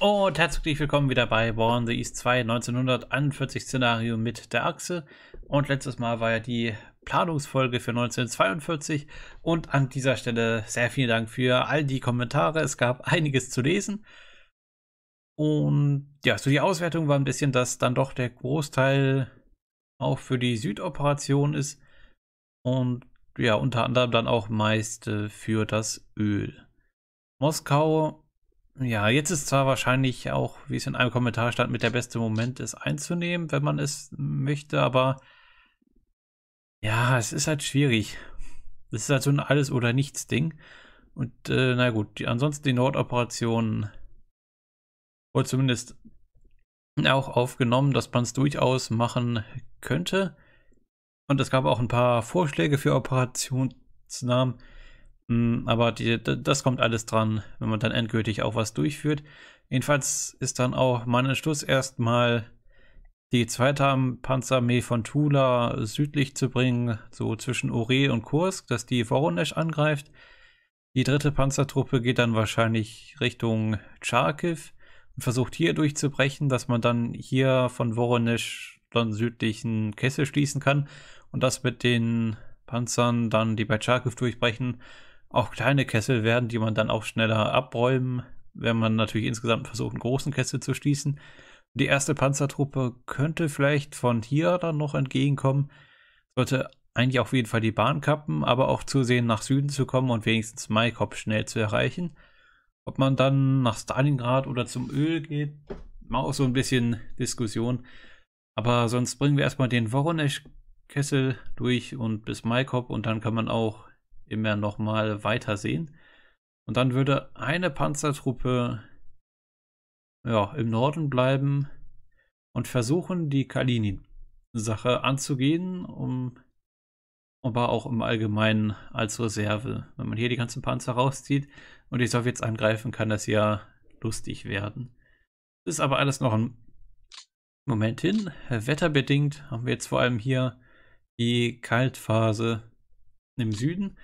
Und herzlich willkommen wieder bei Born the East 2 1941 Szenario mit der Achse. Und letztes Mal war ja die Planungsfolge für 1942. Und an dieser Stelle sehr vielen Dank für all die Kommentare. Es gab einiges zu lesen. Und ja, so die Auswertung war ein bisschen, dass dann doch der Großteil auch für die Südoperation ist. Und ja, unter anderem dann auch meist äh, für das Öl. Moskau ja, jetzt ist zwar wahrscheinlich auch, wie es in einem Kommentar stand, mit der beste Moment es einzunehmen, wenn man es möchte, aber ja, es ist halt schwierig. Es ist halt so ein Alles- oder Nichts-Ding. Und äh, na gut, die, ansonsten die Nordoperation wurde zumindest auch aufgenommen, dass man es durchaus machen könnte. Und es gab auch ein paar Vorschläge für Operationsnamen. Hm, aber die, das kommt alles dran, wenn man dann endgültig auch was durchführt. Jedenfalls ist dann auch mein Entschluss erstmal die zweite Panzerarmee von Tula südlich zu bringen, so zwischen Ore und Kursk, dass die Voronezh angreift. Die dritte Panzertruppe geht dann wahrscheinlich Richtung Charkiw und versucht hier durchzubrechen, dass man dann hier von Voronezh dann südlichen Kessel schließen kann und das mit den Panzern dann, die bei Charkiw durchbrechen, auch kleine Kessel werden, die man dann auch schneller abräumen, wenn man natürlich insgesamt versucht, einen großen Kessel zu schließen. Die erste Panzertruppe könnte vielleicht von hier dann noch entgegenkommen. Sollte eigentlich auf jeden Fall die Bahn kappen, aber auch zusehen, nach Süden zu kommen und wenigstens Maikop schnell zu erreichen. Ob man dann nach Stalingrad oder zum Öl geht, mal auch so ein bisschen Diskussion. Aber sonst bringen wir erstmal den voronezh kessel durch und bis Maikop und dann kann man auch immer noch nochmal weitersehen. Und dann würde eine Panzertruppe ja, im Norden bleiben und versuchen, die Kalinin-Sache anzugehen, um aber auch im Allgemeinen als Reserve. Wenn man hier die ganzen Panzer rauszieht und die Sowjets angreifen, kann das ja lustig werden. Ist aber alles noch ein Moment hin. Wetterbedingt haben wir jetzt vor allem hier die Kaltphase im Süden.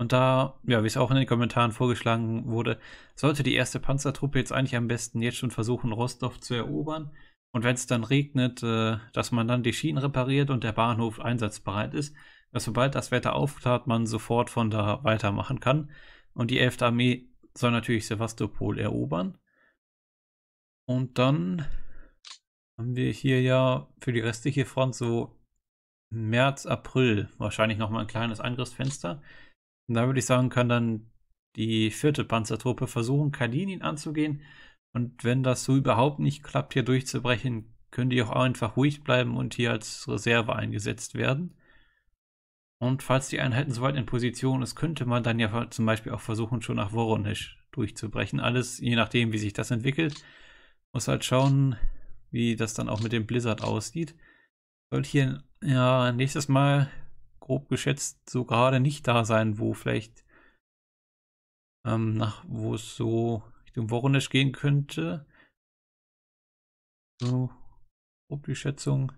Und da, ja, wie es auch in den Kommentaren vorgeschlagen wurde, sollte die erste Panzertruppe jetzt eigentlich am besten jetzt schon versuchen, Rostov zu erobern. Und wenn es dann regnet, äh, dass man dann die Schienen repariert und der Bahnhof einsatzbereit ist, dass sobald das Wetter auftat, man sofort von da weitermachen kann. Und die 11. Armee soll natürlich Sevastopol erobern. Und dann haben wir hier ja für die restliche Front so März, April wahrscheinlich nochmal ein kleines Angriffsfenster. Und da würde ich sagen, kann dann die vierte Panzertruppe versuchen, Kalinin anzugehen. Und wenn das so überhaupt nicht klappt, hier durchzubrechen, können die auch einfach ruhig bleiben und hier als Reserve eingesetzt werden. Und falls die Einheiten soweit in Position ist, könnte man dann ja zum Beispiel auch versuchen, schon nach Voronezh durchzubrechen. Alles je nachdem, wie sich das entwickelt. Muss halt schauen, wie das dann auch mit dem Blizzard aussieht. Sollte hier ja nächstes Mal grob geschätzt so gerade nicht da sein, wo vielleicht ähm, nach, wo es so Richtung Wochenende gehen könnte. So, grob die Schätzung.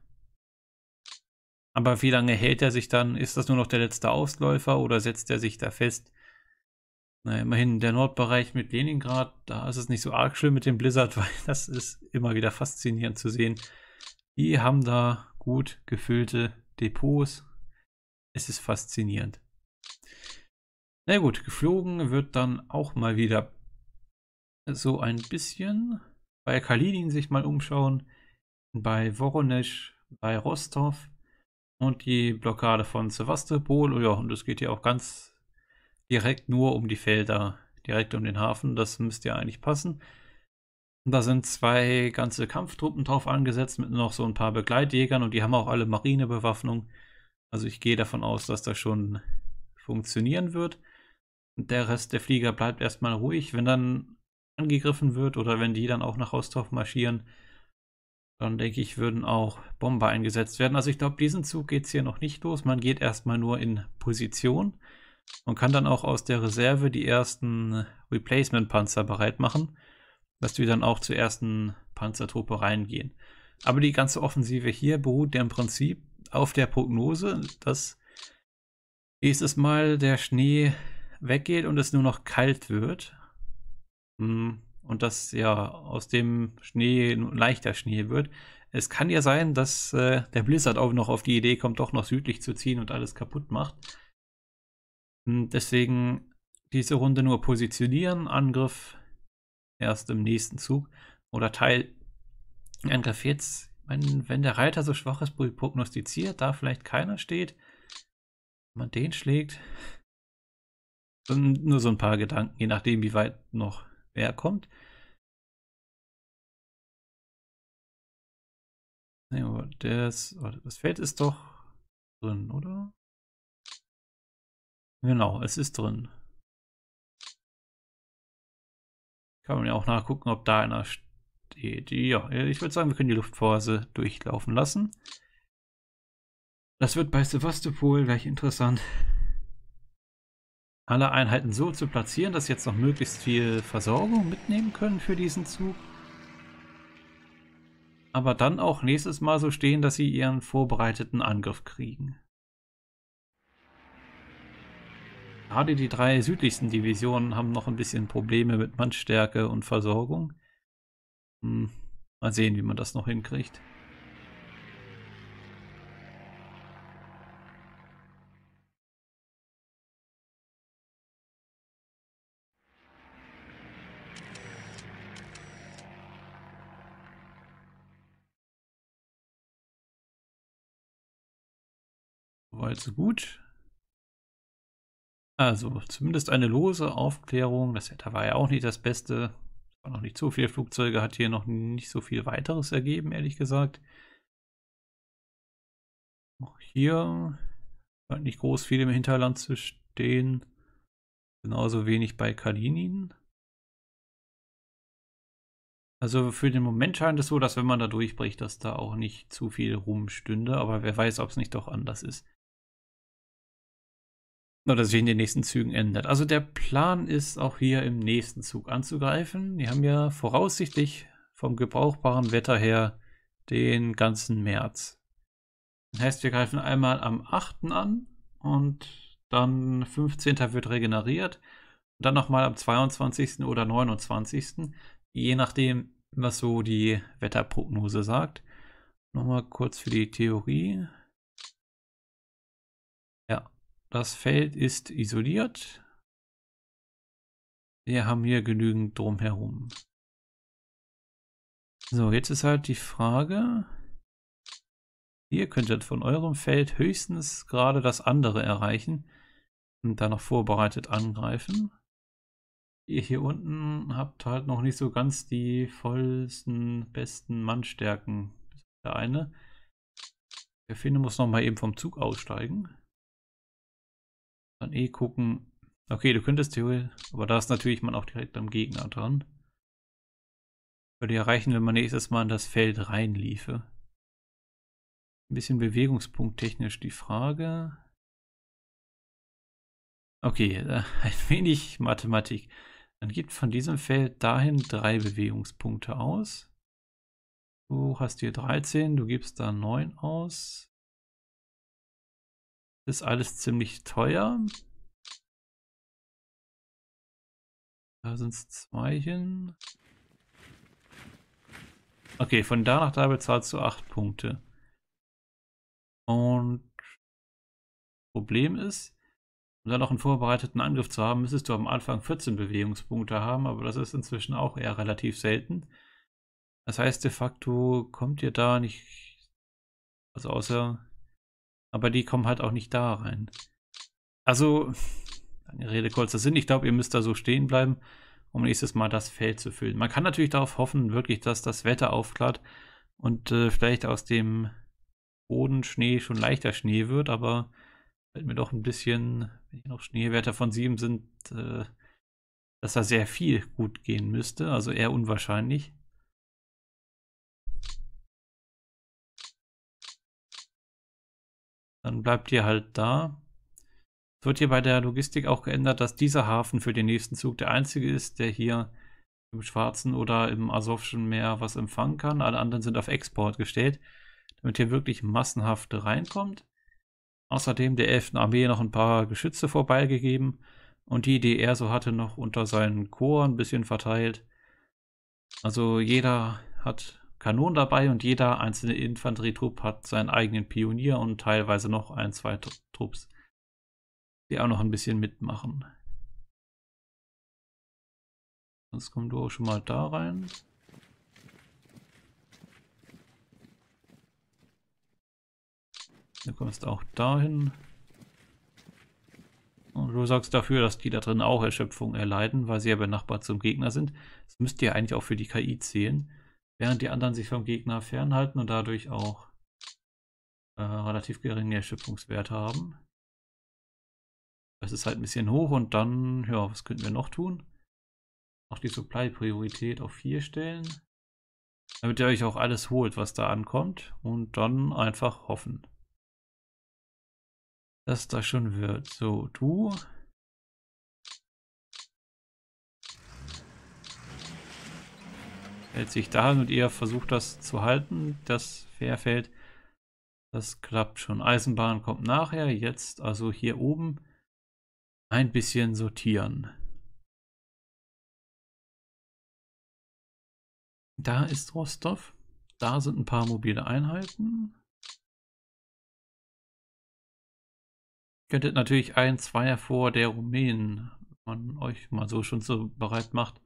Aber wie lange hält er sich dann? Ist das nur noch der letzte Ausläufer oder setzt er sich da fest? Na, immerhin der Nordbereich mit Leningrad, da ist es nicht so arg schön mit dem Blizzard, weil das ist immer wieder faszinierend zu sehen. Die haben da gut gefüllte Depots. Es ist faszinierend. Na gut, geflogen wird dann auch mal wieder so ein bisschen. Bei Kalinin sich mal umschauen, bei Voronezh, bei Rostov und die Blockade von Sevastopol. Oh ja, und es geht ja auch ganz direkt nur um die Felder, direkt um den Hafen. Das müsste ja eigentlich passen. Da sind zwei ganze Kampftruppen drauf angesetzt mit noch so ein paar Begleitjägern und die haben auch alle Marinebewaffnung. Also ich gehe davon aus, dass das schon funktionieren wird. Und der Rest der Flieger bleibt erstmal ruhig. Wenn dann angegriffen wird oder wenn die dann auch nach Rostov marschieren, dann denke ich, würden auch Bomber eingesetzt werden. Also ich glaube, diesen Zug geht es hier noch nicht los. Man geht erstmal nur in Position und kann dann auch aus der Reserve die ersten Replacement-Panzer bereit machen, dass die dann auch zur ersten Panzertruppe reingehen. Aber die ganze Offensive hier beruht ja im Prinzip auf der Prognose, dass nächstes Mal der Schnee weggeht und es nur noch kalt wird. Hm, und dass ja aus dem Schnee leichter Schnee wird. Es kann ja sein, dass äh, der Blizzard auch noch auf die Idee kommt, doch noch südlich zu ziehen und alles kaputt macht. Und hm, deswegen diese Runde nur positionieren, Angriff erst im nächsten Zug oder Teil Angriff jetzt, meine, wenn der Reiter so schwach ist, prognostiziert, da vielleicht keiner steht, man den schlägt. Und nur so ein paar Gedanken, je nachdem, wie weit noch er kommt. Das, das Feld ist doch drin, oder? Genau, es ist drin. Kann man ja auch nachgucken, ob da einer steht die, die, ja, ich würde sagen, wir können die Luftphase durchlaufen lassen. Das wird bei Sevastopol gleich interessant. Alle Einheiten so zu platzieren, dass sie jetzt noch möglichst viel Versorgung mitnehmen können für diesen Zug. Aber dann auch nächstes Mal so stehen, dass sie ihren vorbereiteten Angriff kriegen. Gerade die drei südlichsten Divisionen haben noch ein bisschen Probleme mit Mannstärke und Versorgung. Hm. Mal sehen, wie man das noch hinkriegt. Soweit so gut. Also zumindest eine lose Aufklärung. Das Wetter war ja auch nicht das Beste war noch nicht so viele Flugzeuge hat hier noch nicht so viel weiteres ergeben, ehrlich gesagt. Auch hier scheint nicht groß viel im Hinterland zu stehen. Genauso wenig bei Kalinin. Also für den Moment scheint es so, dass wenn man da durchbricht, dass da auch nicht zu viel rumstünde. Aber wer weiß, ob es nicht doch anders ist oder sich in den nächsten Zügen ändert. Also der Plan ist auch hier im nächsten Zug anzugreifen. Die haben ja voraussichtlich vom gebrauchbaren Wetter her den ganzen März. Das heißt, wir greifen einmal am 8. an und dann 15. wird regeneriert. Und dann nochmal am 22. oder 29. Je nachdem, was so die Wetterprognose sagt. Nochmal kurz für die Theorie. Das Feld ist isoliert. Wir haben hier genügend drumherum. So, jetzt ist halt die Frage, ihr könntet von eurem Feld höchstens gerade das andere erreichen und dann noch vorbereitet angreifen. Ihr hier unten habt halt noch nicht so ganz die vollsten, besten Mannstärken. Der eine. Der Finne muss noch mal eben vom Zug aussteigen. Dann eh gucken. Okay, du könntest theoretisch, aber da ist natürlich man auch direkt am Gegner dran. Würde ja reichen, wenn man nächstes Mal in das Feld reinliefe. Ein bisschen Bewegungspunkt technisch die Frage. Okay, äh, ein wenig Mathematik. Dann gibt von diesem Feld dahin drei Bewegungspunkte aus. Du hast hier 13, du gibst da 9 aus. Ist alles ziemlich teuer. Da sind es zwei hin. Okay, von da nach da bezahlst du acht Punkte. Und Problem ist, um dann noch einen vorbereiteten Angriff zu haben, müsstest du am Anfang 14 Bewegungspunkte haben, aber das ist inzwischen auch eher relativ selten. Das heißt, de facto kommt ihr da nicht, also außer aber die kommen halt auch nicht da rein. Also, lange Rede, kurzer Sinn. Ich glaube, ihr müsst da so stehen bleiben, um nächstes Mal das Feld zu füllen. Man kann natürlich darauf hoffen, wirklich, dass das Wetter aufklart und äh, vielleicht aus dem Bodenschnee schon leichter Schnee wird, aber fällt mir doch ein bisschen, wenn hier noch Schneewerte von 7 sind, äh, dass da sehr viel gut gehen müsste, also eher unwahrscheinlich. Dann bleibt ihr halt da. Es wird hier bei der Logistik auch geändert, dass dieser Hafen für den nächsten Zug der einzige ist, der hier im Schwarzen oder im Asowschen Meer was empfangen kann. Alle anderen sind auf Export gestellt, damit hier wirklich massenhaft reinkommt. Außerdem der 11. Armee noch ein paar Geschütze vorbeigegeben und die, die er so hatte, noch unter seinen Korps ein bisschen verteilt. Also jeder hat Kanonen dabei und jeder einzelne Infanterietrupp hat seinen eigenen Pionier und teilweise noch ein, zwei Trupps, die auch noch ein bisschen mitmachen. Sonst komm du auch schon mal da rein. Du kommst auch dahin. Und du sorgst dafür, dass die da drin auch Erschöpfung erleiden, weil sie ja benachbart zum Gegner sind. Das müsste ja eigentlich auch für die KI zählen während die anderen sich vom Gegner fernhalten und dadurch auch äh, relativ geringe Erschöpfungswerte haben. Das ist halt ein bisschen hoch und dann, ja, was könnten wir noch tun? Auch die Supply-Priorität auf 4 stellen, damit ihr euch auch alles holt, was da ankommt und dann einfach hoffen, dass das schon wird. So, du hält sich da und ihr versucht das zu halten, das Fährfeld. Das klappt schon. Eisenbahn kommt nachher. Jetzt also hier oben ein bisschen sortieren. Da ist Rostov. Da sind ein paar mobile Einheiten. Ihr Könntet natürlich ein zwei vor der Rumänen, wenn man euch mal so schon so bereit macht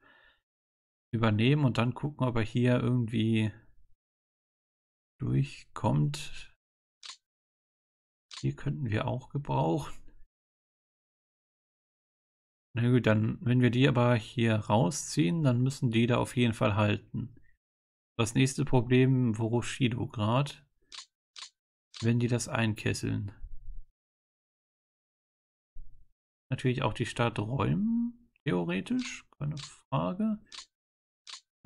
übernehmen und dann gucken, ob er hier irgendwie durchkommt. Hier könnten wir auch gebrauchen. Na gut, dann, wenn wir die aber hier rausziehen, dann müssen die da auf jeden Fall halten. Das nächste Problem, Voroshido gerade, wenn die das einkesseln. Natürlich auch die Stadt räumen, theoretisch, keine Frage.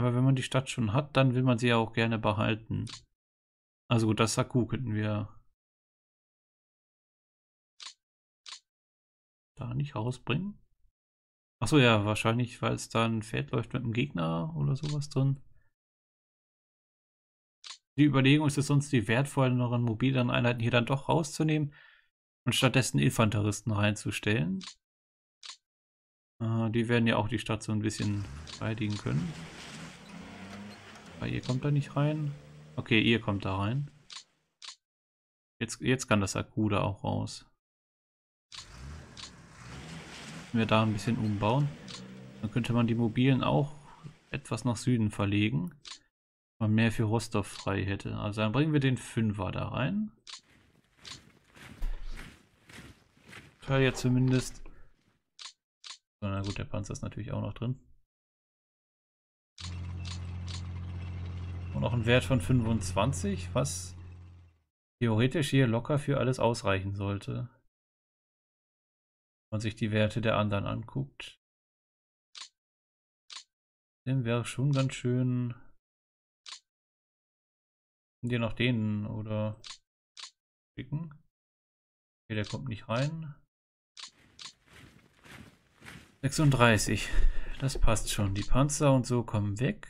Aber wenn man die Stadt schon hat, dann will man sie ja auch gerne behalten. Also gut, das Saku könnten wir da nicht rausbringen. Achso, ja, wahrscheinlich, weil es da ein Feld läuft mit einem Gegner oder sowas drin. Die Überlegung ist es sonst, die wertvolleren mobilen Einheiten hier dann doch rauszunehmen und stattdessen Infanteristen reinzustellen. Äh, die werden ja auch die Stadt so ein bisschen verteidigen können. Aber ah, ihr kommt da nicht rein. Okay, ihr kommt da rein. Jetzt, jetzt kann das Akku da auch raus. Wenn wir da ein bisschen umbauen, dann könnte man die mobilen auch etwas nach Süden verlegen. Wenn man mehr für Rostov frei hätte. Also dann bringen wir den Fünfer da rein. Ich Teil ja zumindest. Na gut, der Panzer ist natürlich auch noch drin. und auch einen Wert von 25, was theoretisch hier locker für alles ausreichen sollte. Wenn man sich die Werte der anderen anguckt. Dann wäre schon ganz schön. Dir noch den oder schicken. Okay, der kommt nicht rein. 36. Das passt schon. Die Panzer und so kommen weg.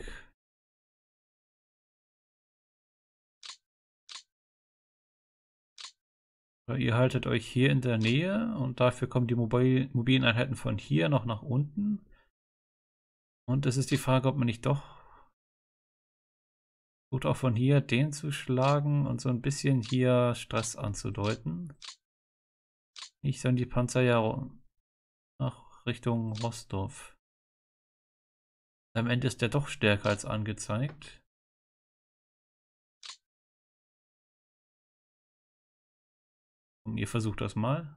Ihr haltet euch hier in der Nähe und dafür kommen die mobilen Einheiten von hier noch nach unten. Und es ist die Frage, ob man nicht doch gut auch von hier den zu schlagen und so ein bisschen hier Stress anzudeuten. Ich sondern die Panzer ja nach Richtung Rostov. Am Ende ist der doch stärker als angezeigt. Und ihr versucht das mal.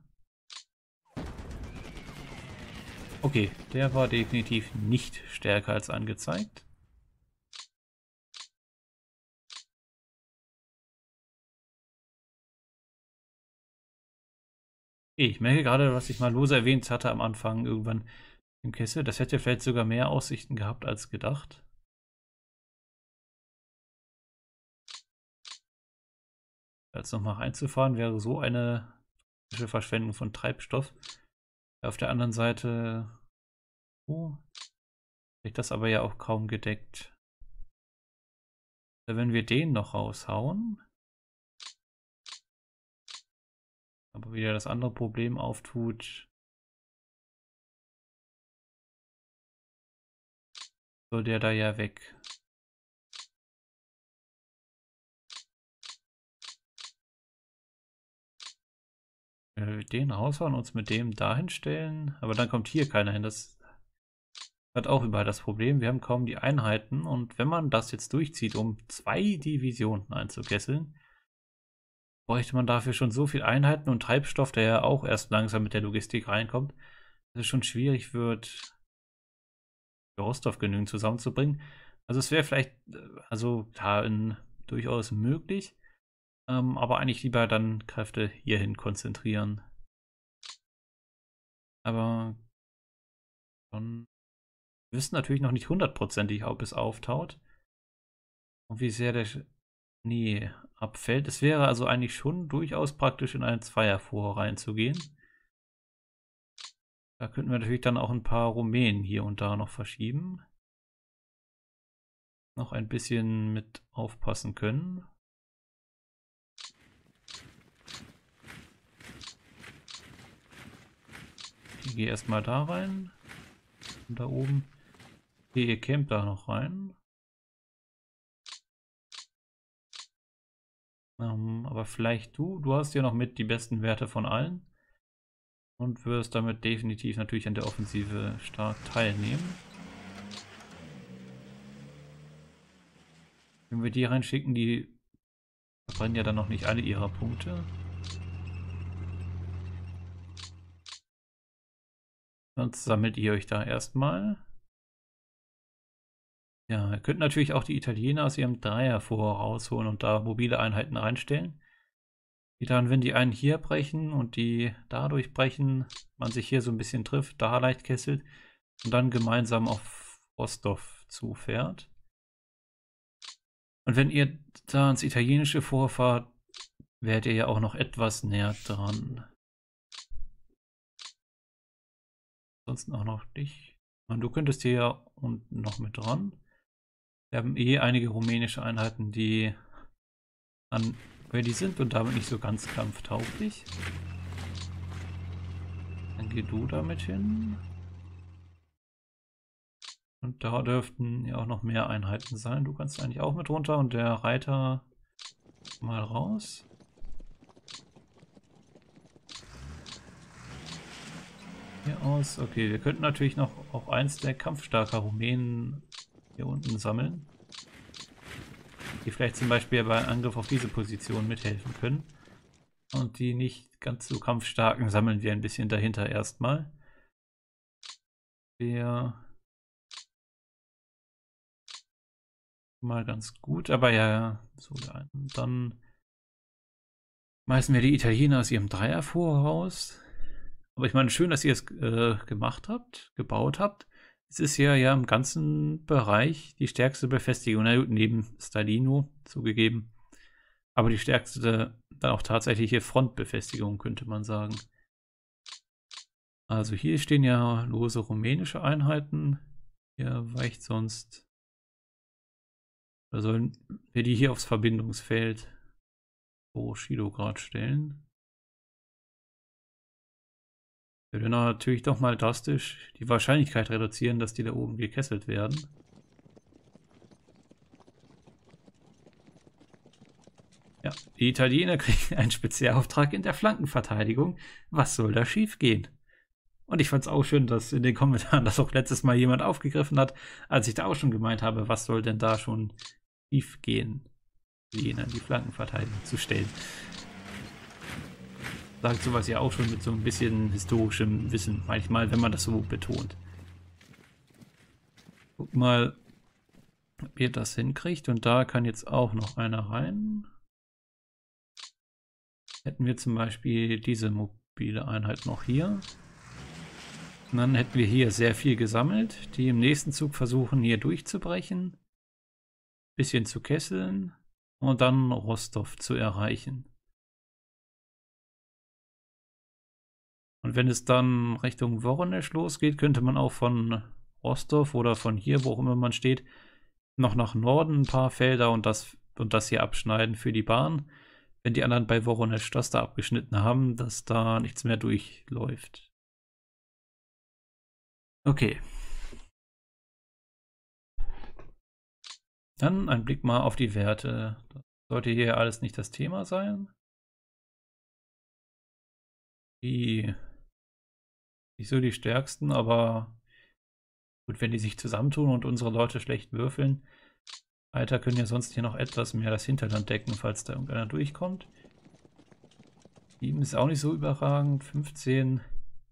Okay, der war definitiv nicht stärker als angezeigt. Ich merke gerade, was ich mal lose erwähnt hatte am Anfang irgendwann im Kessel. Das hätte vielleicht sogar mehr Aussichten gehabt als gedacht. als nochmal reinzufahren, wäre so eine Verschwendung von Treibstoff. Auf der anderen Seite oh, kriegt das aber ja auch kaum gedeckt. Äh, wenn wir den noch raushauen, aber wieder das andere Problem auftut, soll der da ja weg. äh, den raushauen, uns mit dem dahin stellen, aber dann kommt hier keiner hin. Das hat auch überall das Problem. Wir haben kaum die Einheiten und wenn man das jetzt durchzieht, um zwei Divisionen einzukesseln, bräuchte man dafür schon so viel Einheiten und Treibstoff, der ja auch erst langsam mit der Logistik reinkommt, dass es schon schwierig wird, Rostow genügend zusammenzubringen. Also es wäre vielleicht, äh, also da in, durchaus möglich, ähm, aber eigentlich lieber dann Kräfte hierhin konzentrieren. Aber schon, wir wissen natürlich noch nicht hundertprozentig, ob es auftaut. Und wie sehr der Schnee abfällt. Es wäre also eigentlich schon durchaus praktisch, in einen Zweierfuhr reinzugehen. Da könnten wir natürlich dann auch ein paar Rumänen hier und da noch verschieben. Noch ein bisschen mit aufpassen können. Ich gehe erstmal da rein. Und da oben. Okay, ihr campt da noch rein. Ähm, aber vielleicht du. Du hast ja noch mit die besten Werte von allen. Und wirst damit definitiv natürlich an der Offensive stark teilnehmen. Wenn wir die reinschicken, die verbrennen ja dann noch nicht alle ihrer Punkte. Sonst sammelt ihr euch da erstmal. Ja, ihr könnt natürlich auch die Italiener aus ihrem Dreier vorausholen und da mobile Einheiten reinstellen. Die dann, wenn die einen hier brechen und die dadurch brechen, man sich hier so ein bisschen trifft, da leicht kesselt und dann gemeinsam auf Rostov zufährt. Und wenn ihr da ins Italienische vorfahrt, wärt ihr ja auch noch etwas näher dran. Ansonsten auch noch dich. Und du könntest hier unten noch mit dran. Wir haben eh einige rumänische Einheiten, die an ready sind und damit nicht so ganz kampftauglich. Dann geh du damit hin. Und da dürften ja auch noch mehr Einheiten sein. Du kannst eigentlich auch mit runter und der Reiter mal raus. hier aus? Okay, wir könnten natürlich noch auch eins der kampfstarker Rumänen hier unten sammeln. Die vielleicht zum Beispiel bei Angriff auf diese Position mithelfen können. Und die nicht ganz so kampfstarken sammeln wir ein bisschen dahinter erstmal. Wir mal ganz gut, aber ja, so dann meißen wir die Italiener aus ihrem Dreier voraus. Aber ich meine, schön, dass ihr es äh, gemacht habt, gebaut habt. Es ist ja, ja im ganzen Bereich die stärkste Befestigung, Na neben Stalino zugegeben. Aber die stärkste, dann auch tatsächliche Frontbefestigung, könnte man sagen. Also hier stehen ja lose rumänische Einheiten. Hier weicht sonst. Da sollen wir die hier aufs Verbindungsfeld vor gerade stellen. Wir werden natürlich doch mal drastisch die Wahrscheinlichkeit reduzieren, dass die da oben gekesselt werden. Ja, die Italiener kriegen einen Spezialauftrag in der Flankenverteidigung. Was soll da schiefgehen? Und ich fand es auch schön, dass in den Kommentaren das auch letztes Mal jemand aufgegriffen hat, als ich da auch schon gemeint habe, was soll denn da schon schiefgehen, Italiener die Flankenverteidigung zu stellen sagt sowas ja auch schon mit so ein bisschen historischem Wissen, manchmal, wenn man das so betont. Guck mal, ob ihr das hinkriegt. Und da kann jetzt auch noch einer rein. Hätten wir zum Beispiel diese mobile Einheit noch hier. Und dann hätten wir hier sehr viel gesammelt, die im nächsten Zug versuchen, hier durchzubrechen, bisschen zu kesseln und dann Rostov zu erreichen. Und wenn es dann Richtung Woronesch losgeht, könnte man auch von Rostov oder von hier, wo auch immer man steht, noch nach Norden ein paar Felder und das, und das hier abschneiden für die Bahn. Wenn die anderen bei Woronesch das da abgeschnitten haben, dass da nichts mehr durchläuft. Okay. Dann ein Blick mal auf die Werte. Das sollte hier alles nicht das Thema sein. Die nicht so die stärksten, aber gut, wenn die sich zusammentun und unsere Leute schlecht würfeln, Alter, können ja sonst hier noch etwas mehr das Hinterland decken, falls da irgendeiner durchkommt. 7 ist auch nicht so überragend, 15,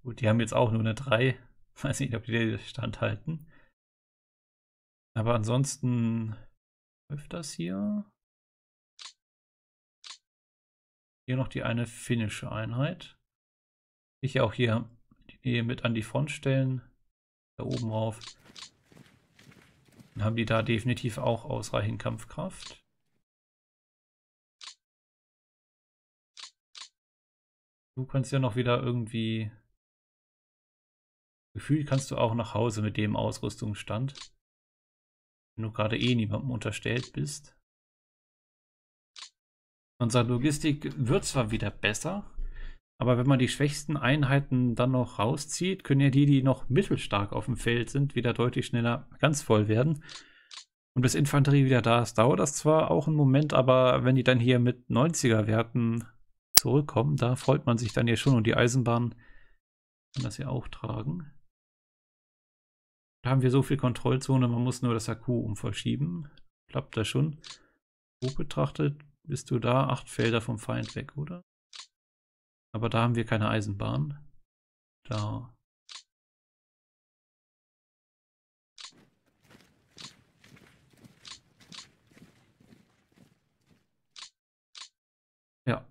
gut, die haben jetzt auch nur eine 3, weiß nicht, ob die den Stand Aber ansonsten läuft das hier. Hier noch die eine finnische Einheit. Ich auch hier hier mit an die Front stellen. Da oben rauf. Dann haben die da definitiv auch ausreichend Kampfkraft. Du kannst ja noch wieder irgendwie... Gefühl kannst du auch nach Hause mit dem Ausrüstungsstand. Wenn du gerade eh niemandem unterstellt bist. Unsere Logistik wird zwar wieder besser, aber wenn man die schwächsten Einheiten dann noch rauszieht, können ja die, die noch mittelstark auf dem Feld sind, wieder deutlich schneller ganz voll werden. Und bis Infanterie wieder da ist, dauert das zwar auch einen Moment, aber wenn die dann hier mit 90er-Werten zurückkommen, da freut man sich dann ja schon. Und die Eisenbahn kann das ja auch tragen. Da haben wir so viel Kontrollzone, man muss nur das Akku umverschieben. Klappt das schon. Grob betrachtet bist du da acht Felder vom Feind weg, oder? Aber da haben wir keine Eisenbahn. Da. Ja.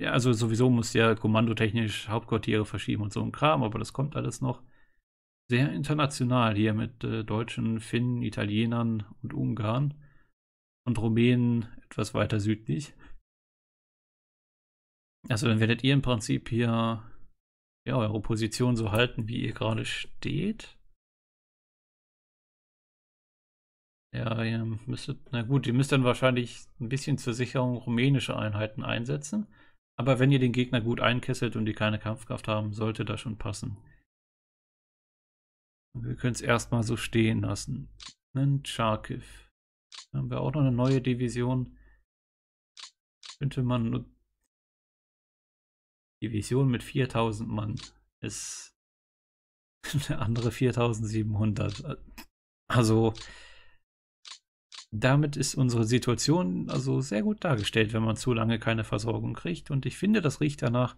Ja, also sowieso muss ja kommandotechnisch Hauptquartiere verschieben und so ein Kram, aber das kommt alles noch sehr international hier mit äh, Deutschen, Finnen, Italienern und Ungarn und Rumänen etwas weiter südlich. Also dann werdet ihr im Prinzip hier ja, eure Position so halten, wie ihr gerade steht. Ja, ihr müsstet, na gut, ihr müsst dann wahrscheinlich ein bisschen zur Sicherung rumänische Einheiten einsetzen. Aber wenn ihr den Gegner gut einkesselt und die keine Kampfkraft haben, sollte das schon passen. Wir können es erstmal so stehen lassen. Einen Charkiw. Haben wir auch noch eine neue Division. Könnte man Division mit 4000 Mann ist eine andere 4700. Also damit ist unsere Situation also sehr gut dargestellt, wenn man zu lange keine Versorgung kriegt. Und ich finde, das riecht danach,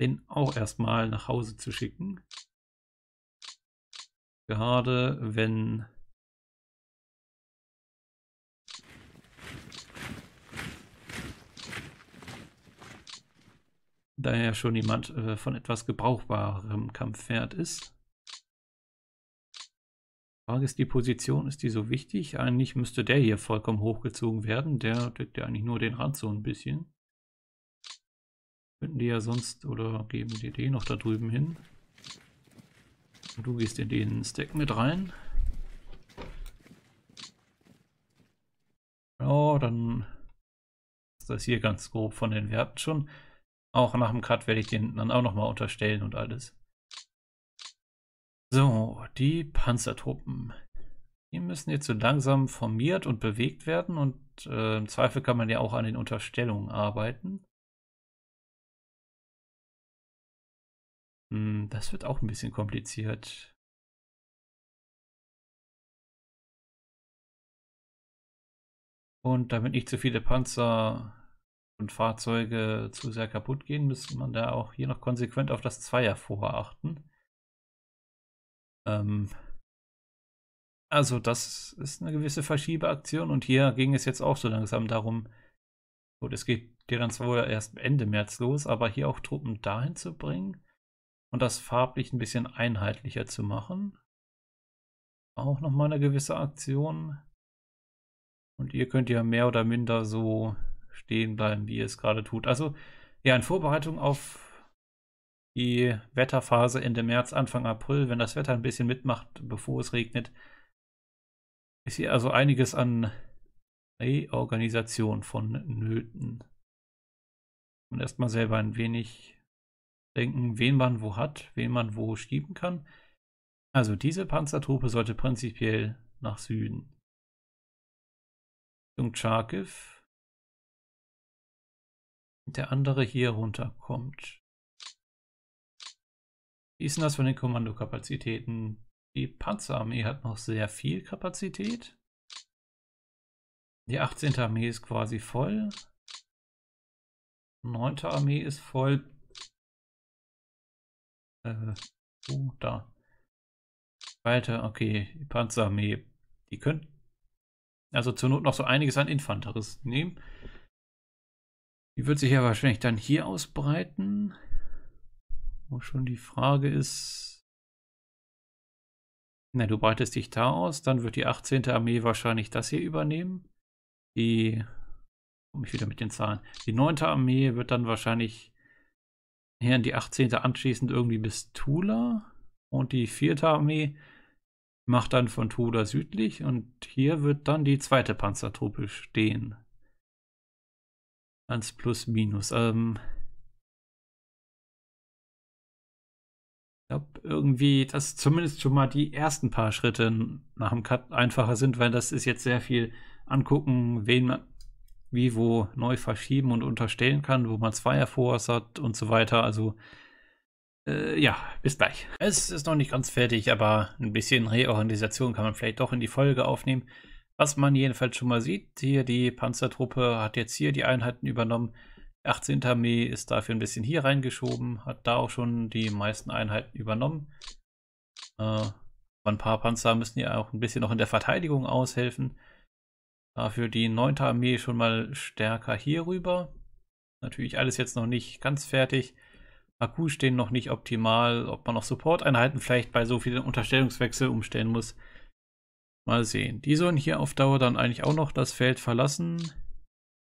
den auch erstmal nach Hause zu schicken. Gerade wenn da er ja schon jemand äh, von etwas gebrauchbarem Kampfwert ist. Frage ist die Position, ist die so wichtig? Eigentlich müsste der hier vollkommen hochgezogen werden. Der deckt ja eigentlich nur den Rand so ein bisschen. Könnten die ja sonst, oder geben die den noch da drüben hin. Und du gehst in den Stack mit rein. Ja, dann ist das hier ganz grob von den Werten schon. Auch nach dem Cut werde ich den dann auch nochmal unterstellen und alles. So, die Panzertruppen. Die müssen jetzt so langsam formiert und bewegt werden und äh, im Zweifel kann man ja auch an den Unterstellungen arbeiten. Hm, das wird auch ein bisschen kompliziert. Und damit nicht zu viele Panzer und Fahrzeuge zu sehr kaputt gehen, müsste man da auch hier noch konsequent auf das Zweier vorher achten. Ähm also das ist eine gewisse Verschiebeaktion und hier ging es jetzt auch so langsam darum, gut, es geht dir dann zwar erst Ende März los, aber hier auch Truppen dahin zu bringen und das farblich ein bisschen einheitlicher zu machen. Auch nochmal eine gewisse Aktion. Und ihr könnt ja mehr oder minder so stehen bleiben, wie es gerade tut. Also ja, in Vorbereitung auf die Wetterphase Ende März, Anfang April, wenn das Wetter ein bisschen mitmacht, bevor es regnet, ist hier also einiges an Reorganisation von Nöten. Und erstmal selber ein wenig denken, wen man wo hat, wen man wo schieben kann. Also diese Panzertruppe sollte prinzipiell nach Süden. Richtung Charkiw der andere hier runterkommt. Wie ist denn das von den Kommandokapazitäten? Die Panzerarmee hat noch sehr viel Kapazität. Die 18. Armee ist quasi voll. 9. Armee ist voll. Äh, oh, da. Weiter, okay, die Panzerarmee. Die können also zur Not noch so einiges an Infanteristen nehmen. Die wird sich ja wahrscheinlich dann hier ausbreiten. Wo schon die Frage ist. Na, du breitest dich da aus, dann wird die 18. Armee wahrscheinlich das hier übernehmen. Die. Komme ich wieder mit den Zahlen. Die 9. Armee wird dann wahrscheinlich hier in die 18. anschließend irgendwie bis Tula. Und die 4. Armee macht dann von Tula südlich. Und hier wird dann die zweite Panzertruppe stehen ans Plus-Minus. Ähm, ich glaube irgendwie, dass zumindest schon mal die ersten paar Schritte nach dem Cut einfacher sind, weil das ist jetzt sehr viel angucken, wen man wie wo neu verschieben und unterstellen kann, wo man Zweier vorhat hat und so weiter. Also äh, ja, bis gleich. Es ist noch nicht ganz fertig, aber ein bisschen Reorganisation kann man vielleicht doch in die Folge aufnehmen. Was man jedenfalls schon mal sieht, hier die Panzertruppe hat jetzt hier die Einheiten übernommen. Die 18. Armee ist dafür ein bisschen hier reingeschoben, hat da auch schon die meisten Einheiten übernommen. Äh, ein paar Panzer müssen ja auch ein bisschen noch in der Verteidigung aushelfen. Dafür die 9. Armee schon mal stärker hier rüber. Natürlich alles jetzt noch nicht ganz fertig. Akku stehen noch nicht optimal, ob man noch Support-Einheiten vielleicht bei so vielen Unterstellungswechsel umstellen muss. Mal sehen. Die sollen hier auf Dauer dann eigentlich auch noch das Feld verlassen.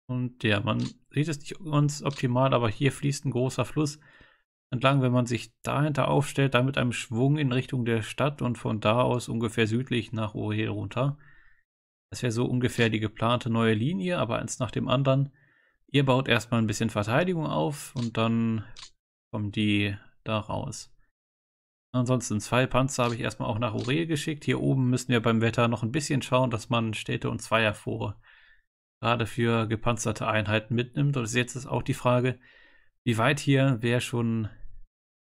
Und ja, man sieht es nicht ganz optimal, aber hier fließt ein großer Fluss entlang, wenn man sich dahinter aufstellt, dann mit einem Schwung in Richtung der Stadt und von da aus ungefähr südlich nach Ohe runter. Das wäre so ungefähr die geplante neue Linie, aber eins nach dem anderen. Ihr baut erstmal ein bisschen Verteidigung auf und dann kommen die da raus. Ansonsten zwei Panzer habe ich erstmal auch nach Orel geschickt. Hier oben müssen wir beim Wetter noch ein bisschen schauen, dass man Städte und Zweierfore gerade für gepanzerte Einheiten mitnimmt. Und jetzt ist auch die Frage, wie weit hier wer schon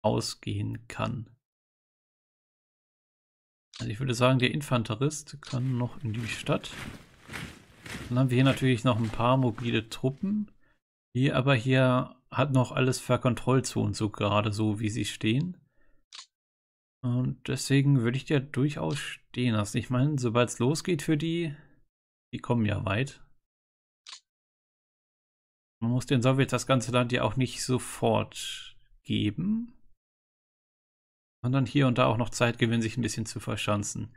ausgehen kann. Also ich würde sagen, der Infanterist kann noch in die Stadt. Dann haben wir hier natürlich noch ein paar mobile Truppen. Hier aber hier hat noch alles Verkontrollzonen so gerade so, wie sie stehen. Und deswegen würde ich dir durchaus stehen lassen. Ich meine, sobald es losgeht für die, die kommen ja weit. Man muss den Sowjets das ganze Land ja auch nicht sofort geben, sondern hier und da auch noch Zeit gewinnen, sich ein bisschen zu verschanzen.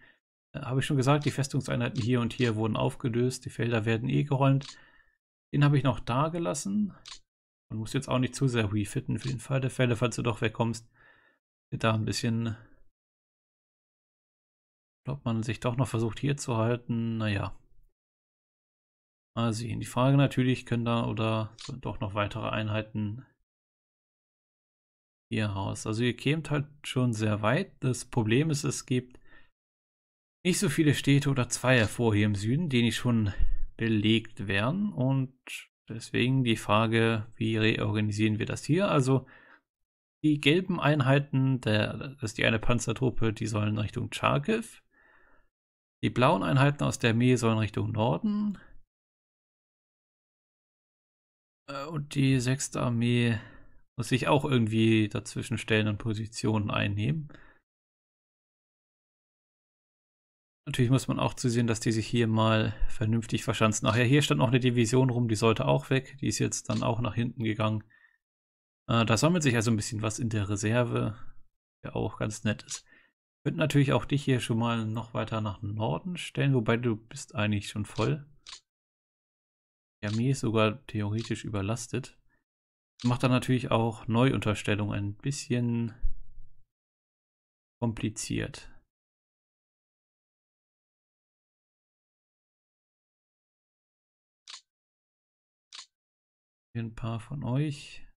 Äh, Habe ich schon gesagt, die Festungseinheiten hier und hier wurden aufgelöst, die Felder werden eh geräumt. Den habe ich noch da gelassen. Man muss jetzt auch nicht zu sehr refitten für den Fall der Fälle, falls du doch wegkommst. Da ein bisschen ob man sich doch noch versucht hier zu halten, naja. Mal sehen. Die Frage natürlich, können da oder doch noch weitere Einheiten hier raus. Also ihr kämt halt schon sehr weit. Das Problem ist, es gibt nicht so viele Städte oder zwei hervor hier im Süden, die nicht schon belegt werden. Und deswegen die Frage, wie reorganisieren wir das hier? Also die gelben Einheiten, der, das ist die eine Panzertruppe, die sollen Richtung Charkiw. Die blauen Einheiten aus der Armee sollen Richtung Norden. Äh, und die 6. Armee muss sich auch irgendwie dazwischen stellen und Positionen einnehmen. Natürlich muss man auch zusehen, dass die sich hier mal vernünftig verschanzen. Ach ja, hier stand noch eine Division rum, die sollte auch weg. Die ist jetzt dann auch nach hinten gegangen. Äh, da sammelt sich also ein bisschen was in der Reserve, der auch ganz nett ist. Wird natürlich auch dich hier schon mal noch weiter nach Norden stellen, wobei du bist eigentlich schon voll. Die Armee ist sogar theoretisch überlastet. Macht dann natürlich auch Neuunterstellung ein bisschen kompliziert. Hier ein paar von euch.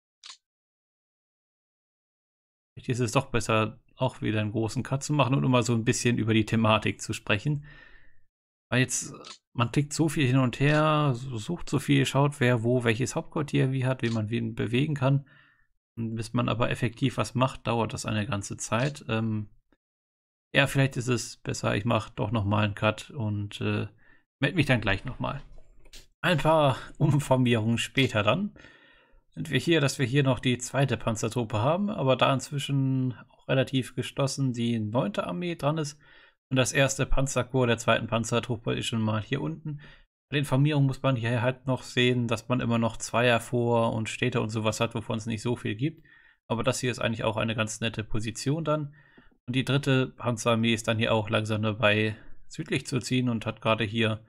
Vielleicht ist es doch besser, auch wieder einen großen Cut zu machen und immer so ein bisschen über die Thematik zu sprechen. Weil jetzt, man klickt so viel hin und her, sucht so viel, schaut, wer wo welches Hauptquartier wie hat, wie man wen bewegen kann. Und bis man aber effektiv was macht, dauert das eine ganze Zeit. Ähm, ja, vielleicht ist es besser, ich mache doch nochmal einen Cut und äh, melde mich dann gleich nochmal. Ein paar Umformierungen später dann sind wir hier, dass wir hier noch die zweite Panzertruppe haben, aber da inzwischen relativ geschlossen die 9. Armee dran ist. Und das erste Panzerkorps der zweiten Panzertruppe ist schon mal hier unten. Bei den Formierungen muss man hier halt noch sehen, dass man immer noch Zweier vor und Städte und sowas hat, wovon es nicht so viel gibt. Aber das hier ist eigentlich auch eine ganz nette Position dann. Und die dritte Panzerarmee ist dann hier auch langsam dabei, südlich zu ziehen und hat gerade hier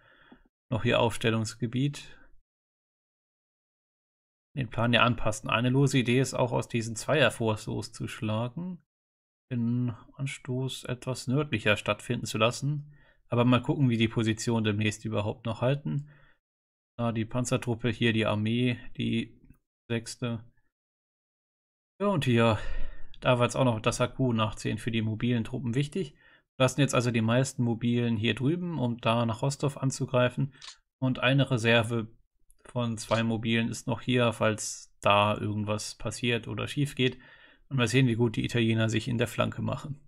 noch ihr Aufstellungsgebiet. Den Plan ja anpassen. Eine lose Idee ist auch, aus diesen Zweierforts loszuschlagen in Anstoß etwas nördlicher stattfinden zu lassen. Aber mal gucken, wie die Position demnächst überhaupt noch halten. Da die Panzertruppe hier, die Armee, die sechste. Ja, und hier, da war jetzt auch noch das Akku nachziehen für die mobilen Truppen wichtig. Wir lassen jetzt also die meisten mobilen hier drüben, um da nach Rostov anzugreifen. Und eine Reserve von zwei mobilen ist noch hier, falls da irgendwas passiert oder schief geht. Und mal sehen, wie gut die Italiener sich in der Flanke machen.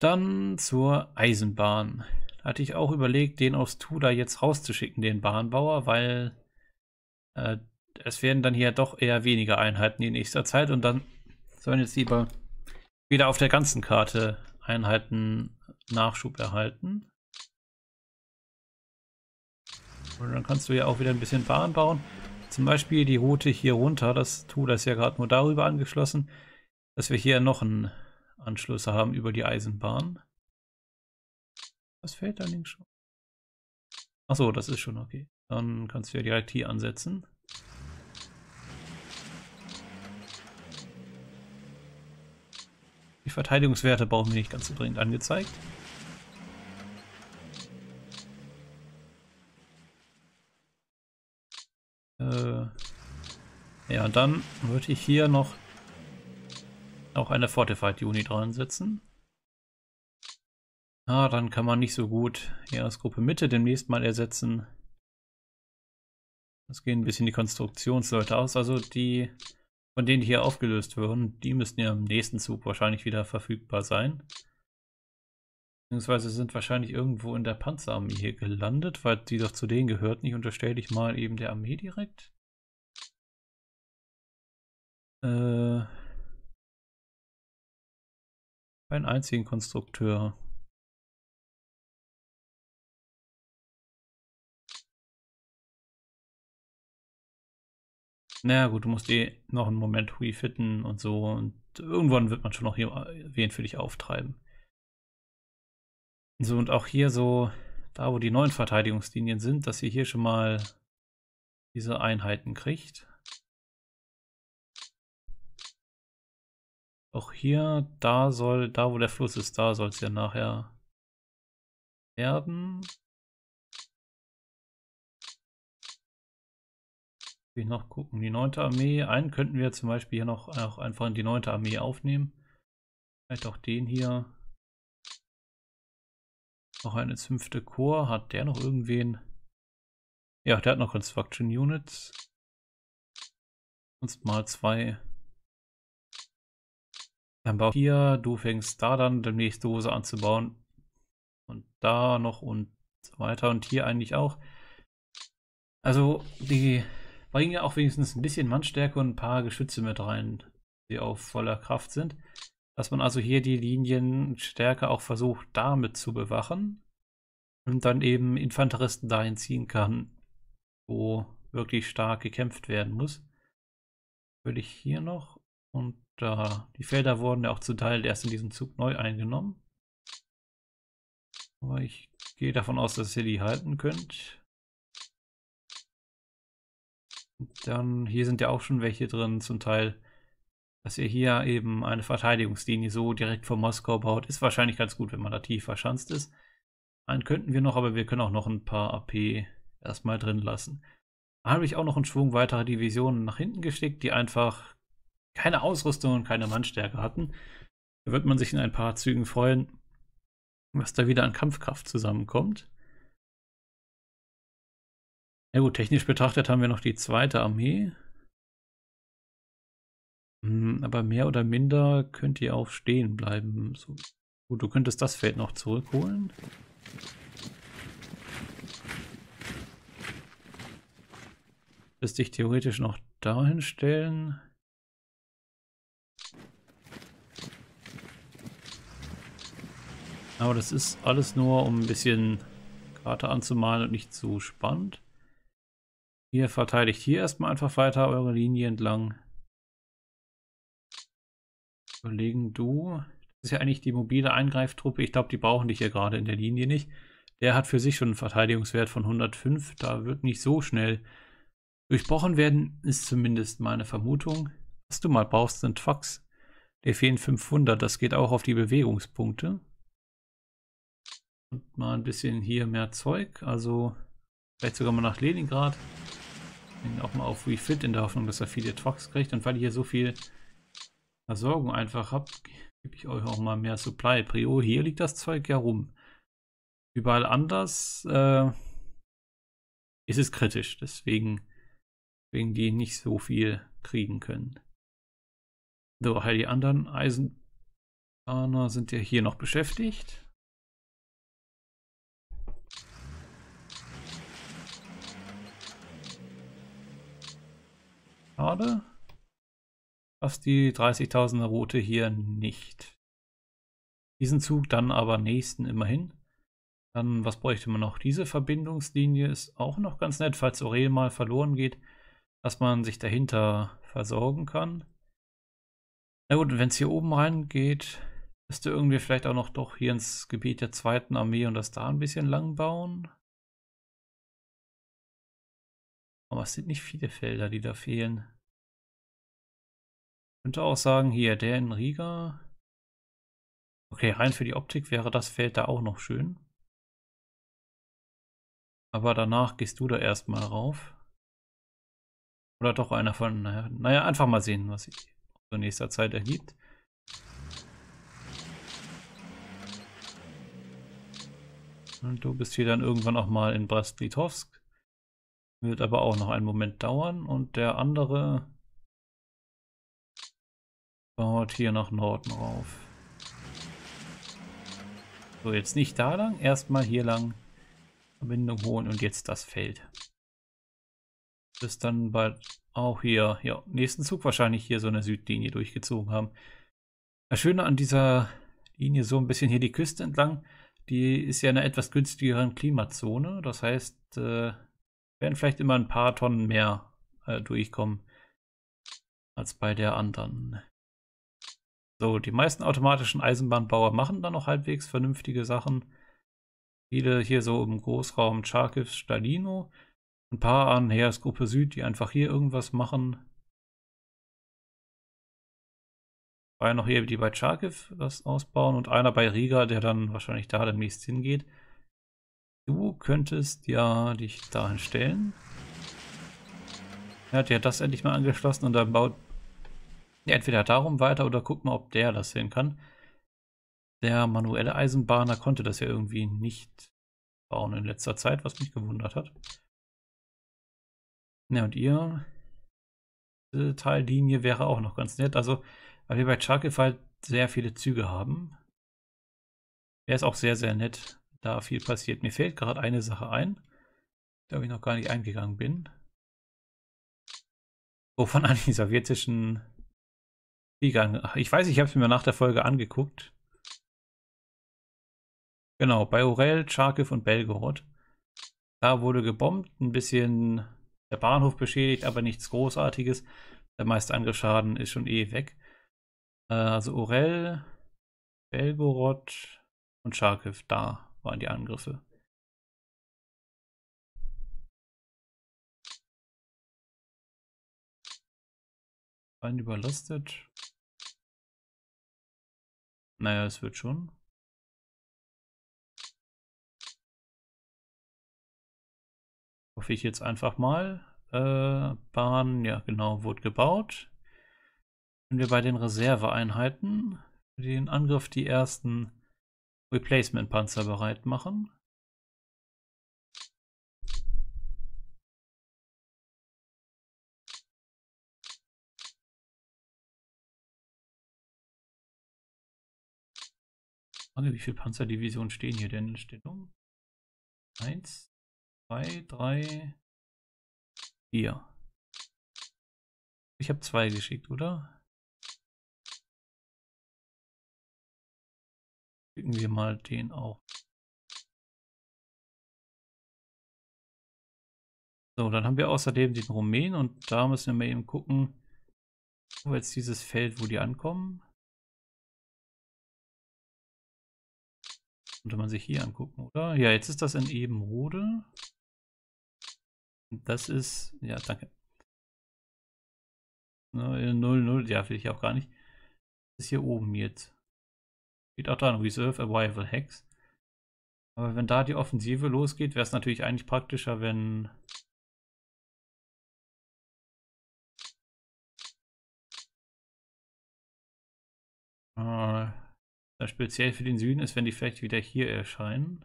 Dann zur Eisenbahn. Hatte ich auch überlegt, den aus Tula jetzt rauszuschicken, den Bahnbauer, weil äh, es werden dann hier doch eher weniger Einheiten in nächster Zeit und dann sollen jetzt lieber wieder auf der ganzen Karte Einheiten Nachschub erhalten. Und dann kannst du ja auch wieder ein bisschen Bahn bauen. Zum Beispiel die Route hier runter, das Tool ist ja gerade nur darüber angeschlossen, dass wir hier noch einen Anschluss haben über die Eisenbahn. Was fällt da links schon? Achso, das ist schon okay. Dann kannst du ja direkt hier ansetzen. Die Verteidigungswerte brauchen wir nicht ganz so dringend angezeigt. Ja, dann würde ich hier noch auch eine Fortified Unit setzen. Ah, dann kann man nicht so gut Jahresgruppe Mitte demnächst mal ersetzen. Das gehen ein bisschen die Konstruktionsleute aus. Also die, von denen die hier aufgelöst wurden, die müssten ja im nächsten Zug wahrscheinlich wieder verfügbar sein. Beziehungsweise sind wahrscheinlich irgendwo in der Panzerarmee hier gelandet, weil die doch zu denen gehört. Ich unterstelle dich mal eben der Armee direkt. Äh, einen einzigen Konstrukteur. Naja gut, du musst eh noch einen Moment refitten und so und irgendwann wird man schon noch hier äh, wen für dich auftreiben. So und auch hier so, da wo die neuen Verteidigungslinien sind, dass ihr hier schon mal diese Einheiten kriegt. Auch hier, da soll, da wo der Fluss ist, da soll es ja nachher werden. Ich noch gucken, die 9. Armee. Einen könnten wir zum Beispiel hier noch auch einfach in die 9. Armee aufnehmen. Vielleicht auch den hier. Noch eine fünfte Chor. Hat der noch irgendwen? Ja, der hat noch Construction Units. Sonst mal zwei dann bau hier, du fängst da dann demnächst Dose anzubauen. Und da noch und so weiter und hier eigentlich auch. Also die bringen ja auch wenigstens ein bisschen Mannstärke und ein paar Geschütze mit rein, die auf voller Kraft sind. Dass man also hier die Linienstärke auch versucht damit zu bewachen und dann eben Infanteristen dahin ziehen kann, wo wirklich stark gekämpft werden muss. Würde ich hier noch und da, die Felder wurden ja auch zum Teil erst in diesem Zug neu eingenommen. Aber ich gehe davon aus, dass ihr die halten könnt. Dann, hier sind ja auch schon welche drin, zum Teil, dass ihr hier eben eine Verteidigungslinie so direkt vor Moskau baut, ist wahrscheinlich ganz gut, wenn man da tief verschanzt ist. Einen könnten wir noch, aber wir können auch noch ein paar AP erstmal drin lassen. Da habe ich auch noch einen Schwung weiterer Divisionen nach hinten geschickt, die einfach keine Ausrüstung und keine Mannstärke hatten. Da wird man sich in ein paar Zügen freuen, was da wieder an Kampfkraft zusammenkommt. Ja gut, technisch betrachtet haben wir noch die zweite Armee. Hm, aber mehr oder minder könnt ihr auch stehen bleiben. So, gut, du könntest das Feld noch zurückholen. Lässt dich theoretisch noch dahin stellen. Aber das ist alles nur, um ein bisschen Karte anzumalen und nicht zu spannend. Ihr verteidigt hier erstmal einfach weiter eure Linie entlang. Überlegen du. Das ist ja eigentlich die mobile Eingreiftruppe. Ich glaube, die brauchen dich hier gerade in der Linie nicht. Der hat für sich schon einen Verteidigungswert von 105. Da wird nicht so schnell durchbrochen werden, ist zumindest meine Vermutung. Was du mal brauchst, sind Fax. Der fehlen 500. Das geht auch auf die Bewegungspunkte. Und mal ein bisschen hier mehr Zeug. Also vielleicht sogar mal nach Leningrad. Und auch mal auf Refit in der Hoffnung, dass er viele Trucks kriegt. Und weil ihr hier so viel Versorgung einfach habt, gebe ich euch auch mal mehr Supply. Prio, hier liegt das Zeug ja rum. Überall anders äh, ist es kritisch. Deswegen, wegen die nicht so viel kriegen können. So, die anderen Eisenbahner sind ja hier noch beschäftigt. Schade. Passt die 30.000er Route hier nicht. Diesen Zug dann aber nächsten immerhin. Dann, was bräuchte man noch? Diese Verbindungslinie ist auch noch ganz nett, falls Aurel mal verloren geht, dass man sich dahinter versorgen kann. Na gut, wenn es hier oben reingeht, müsste irgendwie vielleicht auch noch doch hier ins Gebiet der zweiten Armee und das da ein bisschen lang bauen. Aber es sind nicht viele Felder, die da fehlen. Ich könnte auch sagen, hier, der in Riga. Okay, rein für die Optik wäre das Feld da auch noch schön. Aber danach gehst du da erstmal rauf. Oder doch einer von, naja, naja, einfach mal sehen, was sich in nächster Zeit ergibt. Und du bist hier dann irgendwann auch mal in Brest-Litovsk. Wird aber auch noch einen Moment dauern und der andere baut hier nach Norden rauf. So, jetzt nicht da lang, erstmal hier lang Verbindung holen und jetzt das Feld. Bis dann bald auch hier, ja, nächsten Zug wahrscheinlich hier so eine Südlinie durchgezogen haben. Das Schöne an dieser Linie so ein bisschen hier die Küste entlang, die ist ja in einer etwas günstigeren Klimazone. Das heißt, äh, werden vielleicht immer ein paar Tonnen mehr äh, durchkommen als bei der anderen. So, die meisten automatischen Eisenbahnbauer machen dann noch halbwegs vernünftige Sachen. Viele hier so im Großraum Charkiw, Stalino. Ein paar an Heers Süd, die einfach hier irgendwas machen. War noch hier die bei Charkiw das ausbauen und einer bei Riga, der dann wahrscheinlich da demnächst hingeht. Du könntest ja dich dahin stellen. Er hat ja das endlich mal angeschlossen und dann baut ja, entweder darum weiter oder guck mal, ob der das hin kann. Der manuelle Eisenbahner konnte das ja irgendwie nicht bauen in letzter Zeit, was mich gewundert hat. Ja, und ihr Diese Teillinie wäre auch noch ganz nett. Also, weil wir bei Charkiv halt sehr viele Züge haben. Der ist auch sehr, sehr nett da viel passiert. Mir fällt gerade eine Sache ein, da ich noch gar nicht eingegangen bin. Wovon an die sowjetischen Kriegern. Ich weiß, ich habe es mir nach der Folge angeguckt. Genau, bei Orel, Charkiw und Belgorod. Da wurde gebombt, ein bisschen der Bahnhof beschädigt, aber nichts Großartiges. Der meiste Angriffsschaden ist schon eh weg. Äh, also Orel, Belgorod und Charkiw da waren die Angriffe. Waren überlastet? Naja, es wird schon. Hoffe ich jetzt einfach mal. Äh, Bahn, ja genau, wurde gebaut. Können wir bei den Reserveeinheiten den Angriff die ersten Replacement-Panzer bereit machen. Frage, wie viele Panzerdivisionen stehen hier denn in Stellung? Eins, zwei, drei, vier. Ich habe zwei geschickt, oder? Klicken wir mal den auch. So, dann haben wir außerdem den Rumänen und da müssen wir mal eben gucken, wo jetzt dieses Feld, wo die ankommen. Könnte man sich hier angucken, oder? Ja, jetzt ist das in Ebenrode. Das ist, ja, danke. 0, 0, ja, will ich auch gar nicht. Das ist hier oben jetzt. Steht auch ein Reserve Arrival Hex. Aber wenn da die Offensive losgeht, wäre es natürlich eigentlich praktischer, wenn... Äh, speziell für den Süden ist, wenn die vielleicht wieder hier erscheinen.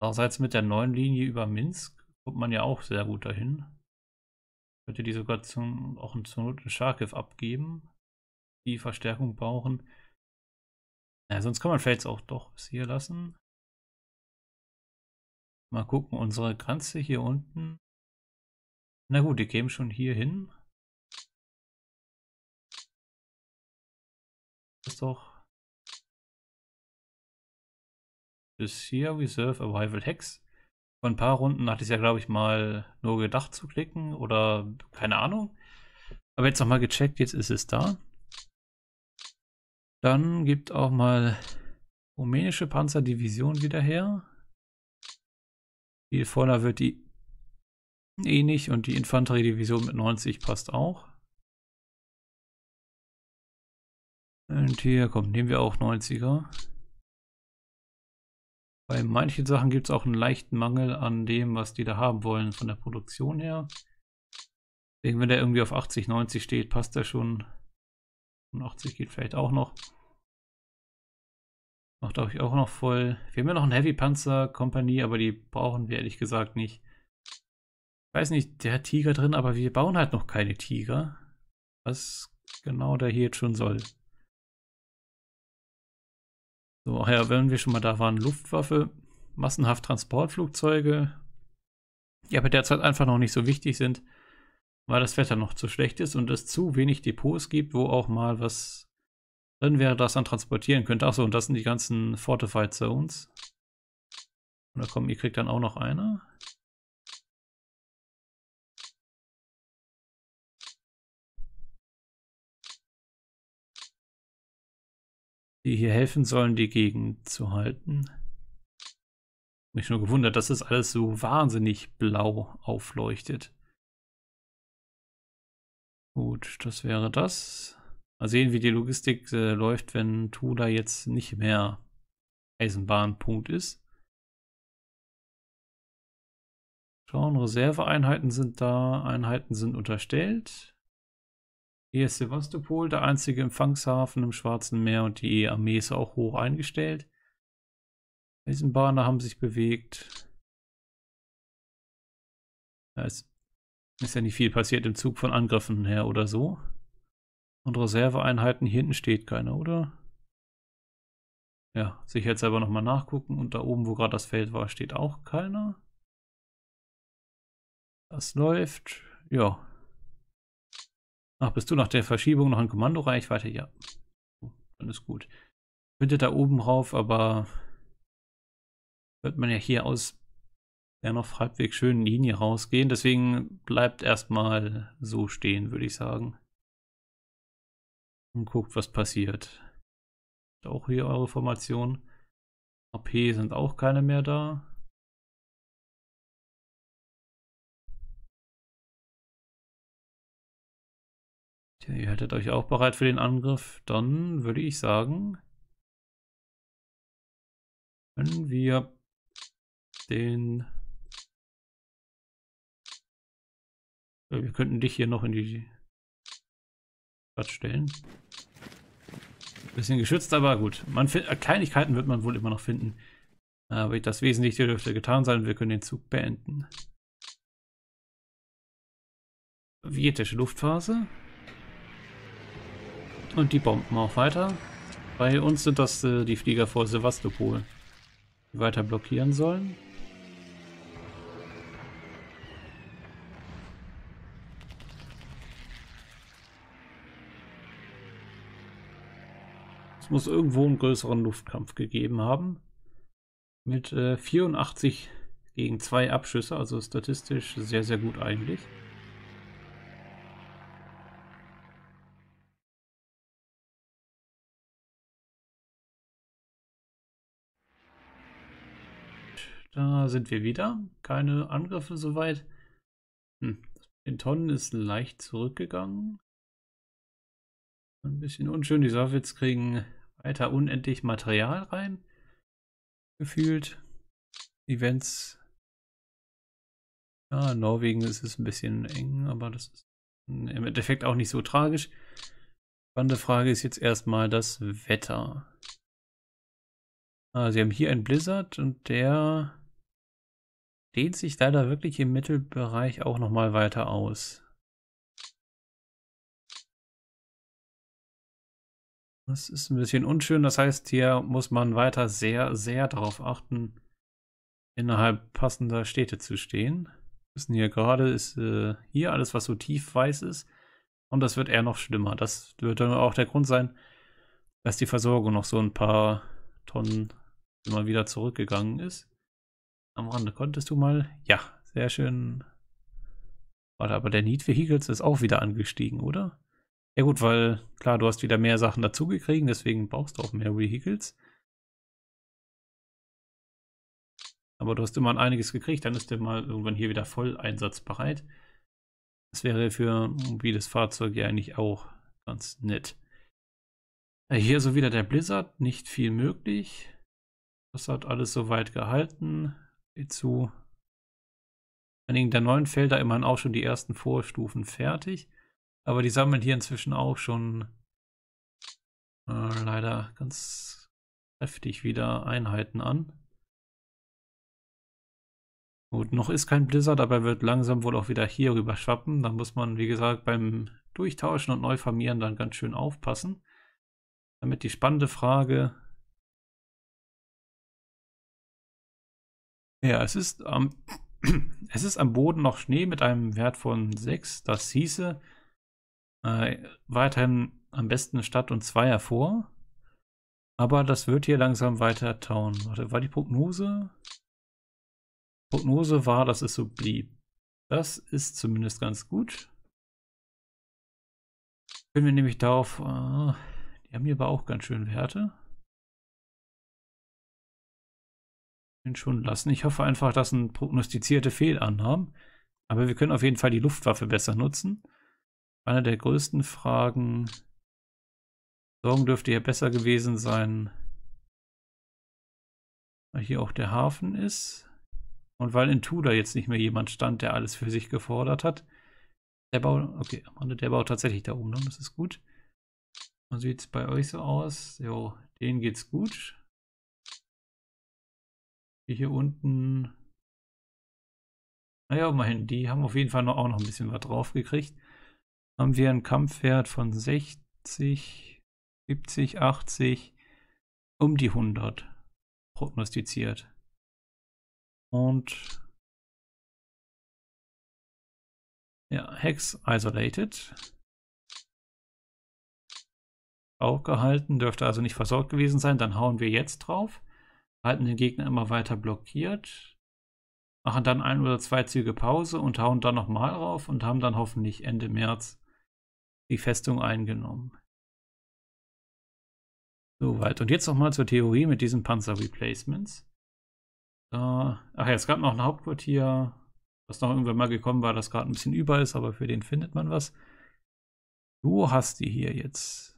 Andererseits mit der neuen Linie über Minsk kommt man ja auch sehr gut dahin. Könnte die sogar zum, auch zur Not einen abgeben, die Verstärkung brauchen. Ja, sonst kann man vielleicht auch doch es hier lassen. Mal gucken, unsere Grenze hier unten. Na gut, die kämen schon hier hin. Das ist doch. Bis hier, Reserve Arrival Hex. Vor ein paar Runden hatte ich ja, glaube ich, mal nur gedacht zu klicken oder keine Ahnung. Aber jetzt nochmal gecheckt, jetzt ist es da. Dann gibt auch mal rumänische Panzerdivision wieder her. Viel vorne wird die eh nicht und die Infanteriedivision mit 90 passt auch. Und hier kommt, nehmen wir auch 90er. Bei manchen Sachen gibt es auch einen leichten Mangel an dem, was die da haben wollen von der Produktion her. Deswegen, wenn der irgendwie auf 80, 90 steht, passt der schon. Und 80 geht vielleicht auch noch. Macht, glaube ich, auch noch voll. Wir haben ja noch einen Heavy Panzer Company, aber die brauchen wir ehrlich gesagt nicht. Ich weiß nicht, der hat Tiger drin, aber wir bauen halt noch keine Tiger. Was genau der hier jetzt schon soll. So, ach ja, wenn wir schon mal da waren, Luftwaffe, massenhaft Transportflugzeuge, die aber derzeit einfach noch nicht so wichtig sind, weil das Wetter noch zu schlecht ist und es zu wenig Depots gibt, wo auch mal was drin wäre, das dann transportieren könnte. Achso, und das sind die ganzen Fortified Zones. Und da kommen, ihr kriegt dann auch noch einer. die hier helfen sollen, die Gegend zu halten. Mich nur gewundert, dass das alles so wahnsinnig blau aufleuchtet. Gut, das wäre das. Mal sehen, wie die Logistik äh, läuft, wenn Tula jetzt nicht mehr Eisenbahnpunkt ist. Schauen, Reserveeinheiten sind da, Einheiten sind unterstellt. Hier ist Sevastopol, der einzige Empfangshafen im Schwarzen Meer und die Armee e ist auch hoch eingestellt. Eisenbahner haben sich bewegt. Da ist, ist ja nicht viel passiert im Zug von Angriffen her oder so. Und Reserveeinheiten hier hinten steht keiner, oder? Ja, sich jetzt selber nochmal nachgucken. Und da oben, wo gerade das Feld war, steht auch keiner. Das läuft. Ja, Ach, bist du nach der Verschiebung noch in Kommandoreichweite? Ja. Dann ist gut. Ich könnte da oben rauf, aber wird man ja hier aus der noch halbwegs schönen Linie rausgehen. Deswegen bleibt erstmal so stehen, würde ich sagen. Und guckt, was passiert. Auch hier eure Formation. AP sind auch keine mehr da. Okay, ihr haltet euch auch bereit für den Angriff. Dann würde ich sagen, können wir den... Äh, wir könnten dich hier noch in die Stadt stellen. Bisschen geschützt, aber gut. Man äh, Kleinigkeiten wird man wohl immer noch finden. Aber das Wesentliche dürfte getan sein wir können den Zug beenden. Sowjetische Luftphase. Und die bomben auch weiter. Bei uns sind das äh, die Flieger vor Sevastopol, die weiter blockieren sollen. Es muss irgendwo einen größeren Luftkampf gegeben haben. Mit äh, 84 gegen zwei Abschüsse, also statistisch sehr, sehr gut eigentlich. Da sind wir wieder. Keine Angriffe soweit. Hm. Den Tonnen ist leicht zurückgegangen. Ein bisschen unschön. Die Sowjets kriegen weiter unendlich Material rein. Gefühlt. Events. Ja, in Norwegen ist es ein bisschen eng, aber das ist im Endeffekt auch nicht so tragisch. Spannende Frage ist jetzt erstmal das Wetter. Ah, sie haben hier einen Blizzard und der dehnt sich leider wirklich im Mittelbereich auch nochmal weiter aus. Das ist ein bisschen unschön, das heißt, hier muss man weiter sehr, sehr darauf achten, innerhalb passender Städte zu stehen. Wir wissen hier gerade ist äh, hier alles, was so tief weiß ist. Und das wird eher noch schlimmer. Das wird dann auch der Grund sein, dass die Versorgung noch so ein paar Tonnen immer wieder zurückgegangen ist. Am Rande konntest du mal. Ja, sehr schön. Warte, aber der Need Vehicles ist auch wieder angestiegen, oder? Ja gut, weil klar, du hast wieder mehr Sachen dazugekriegen, deswegen brauchst du auch mehr Vehicles. Aber du hast immer einiges gekriegt, dann ist der mal irgendwann hier wieder voll einsatzbereit. Das wäre für ein mobiles Fahrzeug ja eigentlich auch ganz nett. Äh, hier so wieder der Blizzard, nicht viel möglich. Das hat alles soweit gehalten. Geht zu einigen der neuen Felder immerhin auch schon die ersten Vorstufen fertig. Aber die sammeln hier inzwischen auch schon äh, leider ganz heftig wieder Einheiten an. Gut, noch ist kein Blizzard, aber wird langsam wohl auch wieder hier rüber schwappen. Da muss man, wie gesagt, beim Durchtauschen und Neuformieren dann ganz schön aufpassen damit die spannende Frage. Ja, es ist am, es ist am Boden noch Schnee mit einem Wert von 6. Das hieße äh, weiterhin am besten Stadt und 2 hervor. Aber das wird hier langsam weiter tauen. Warte, war die Prognose? Prognose war, dass es so blieb. Das ist zumindest ganz gut. Können wir nämlich darauf... Äh, die haben hier aber auch ganz schön Werte. Den schon lassen. Ich hoffe einfach, dass ein prognostizierte Fehlannahmen. Aber wir können auf jeden Fall die Luftwaffe besser nutzen. Eine der größten Fragen. Sorgen dürfte ja besser gewesen sein, weil hier auch der Hafen ist. Und weil in Tudor jetzt nicht mehr jemand stand, der alles für sich gefordert hat. Der baut, okay, der Bau tatsächlich da oben, ne? das ist gut. Wie sieht es bei euch so aus? Jo, denen geht's gut. Die hier unten. Naja, immerhin, die haben auf jeden Fall noch, auch noch ein bisschen was drauf gekriegt. Haben wir einen Kampfwert von 60, 70, 80, um die 100 prognostiziert. Und ja, Hex Isolated auch gehalten, dürfte also nicht versorgt gewesen sein. Dann hauen wir jetzt drauf, halten den Gegner immer weiter blockiert, machen dann ein oder zwei Züge Pause und hauen dann nochmal drauf und haben dann hoffentlich Ende März die Festung eingenommen. Soweit. Und jetzt nochmal zur Theorie mit diesen Panzer-Replacements. Da, ach ja, es gab noch ein Hauptquartier, was noch irgendwann mal gekommen war, das gerade ein bisschen über ist, aber für den findet man was. Du hast die hier jetzt.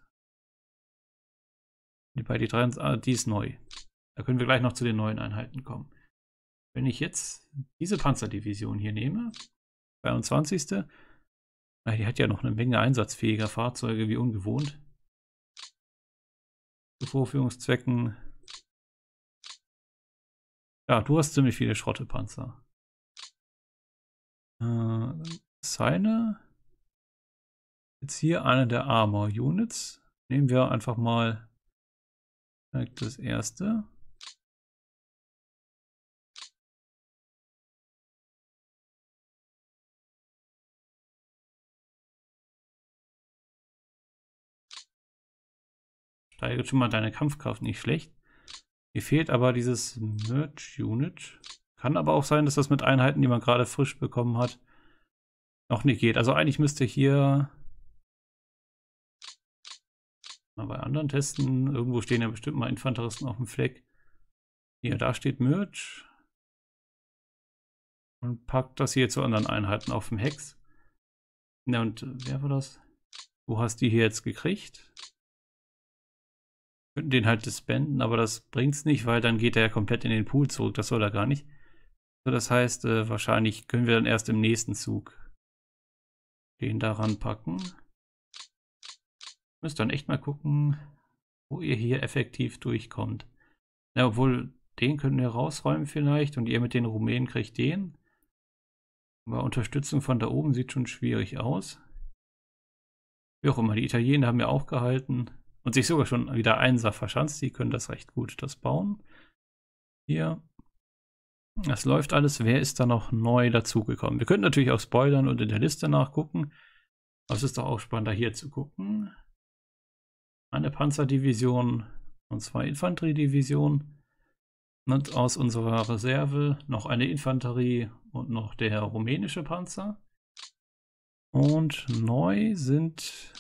Bei Die 3, ah, die ist neu. Da können wir gleich noch zu den neuen Einheiten kommen. Wenn ich jetzt diese Panzerdivision hier nehme, 22. Ah, die hat ja noch eine Menge einsatzfähiger Fahrzeuge, wie ungewohnt. Zu Vorführungszwecken. Ja, du hast ziemlich viele Schrottepanzer. Äh, seine. Jetzt hier eine der Armor-Units. Nehmen wir einfach mal Direkt das erste. steigert schon mal deine Kampfkraft nicht schlecht. Mir fehlt aber dieses Merge Unit. Kann aber auch sein, dass das mit Einheiten, die man gerade frisch bekommen hat, noch nicht geht. Also eigentlich müsste hier bei anderen Testen, irgendwo stehen ja bestimmt mal Infanteristen auf dem Fleck. Ja, da steht Merch. Und packt das hier zu anderen Einheiten auf dem Hex. Na und äh, wer war das? Wo hast du die hier jetzt gekriegt? Könnten den halt disbanden, aber das bringt's nicht, weil dann geht er ja komplett in den Pool zurück. Das soll er gar nicht. So, das heißt, äh, wahrscheinlich können wir dann erst im nächsten Zug den daran packen. Müsst dann echt mal gucken, wo ihr hier effektiv durchkommt. Ja, obwohl, den können wir rausräumen vielleicht und ihr mit den Rumänen kriegt den. Aber Unterstützung von da oben sieht schon schwierig aus. Wie auch immer, die Italiener haben ja auch gehalten und sich sogar schon wieder einser verschanzt. Die können das recht gut, das bauen. Hier, das läuft alles. Wer ist da noch neu dazugekommen? Wir könnten natürlich auch spoilern und in der Liste nachgucken. Aber es ist doch auch spannend, da hier zu gucken eine Panzerdivision und zwei Infanteriedivisionen und aus unserer Reserve noch eine Infanterie und noch der rumänische Panzer. Und neu sind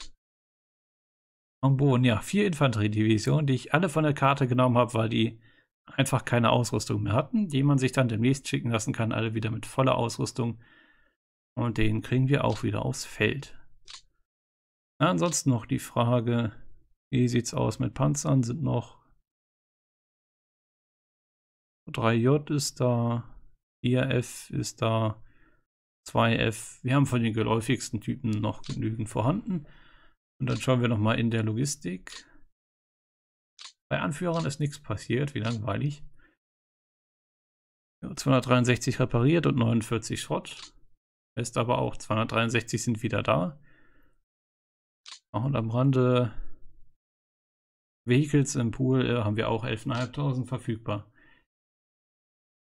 Ambon, ja, vier Infanteriedivisionen, die ich alle von der Karte genommen habe, weil die einfach keine Ausrüstung mehr hatten, die man sich dann demnächst schicken lassen kann, alle wieder mit voller Ausrüstung. Und den kriegen wir auch wieder aufs Feld. Ansonsten noch die Frage, wie sieht's aus mit Panzern? Sind noch 3J ist da, 4F ist da, 2F. Wir haben von den geläufigsten Typen noch genügend vorhanden. Und dann schauen wir nochmal in der Logistik. Bei Anführern ist nichts passiert, wie langweilig. 263 repariert und 49 Schrott. Ist aber auch 263 sind wieder da. Und am Rande Vehicles im Pool äh, haben wir auch 11.500 verfügbar.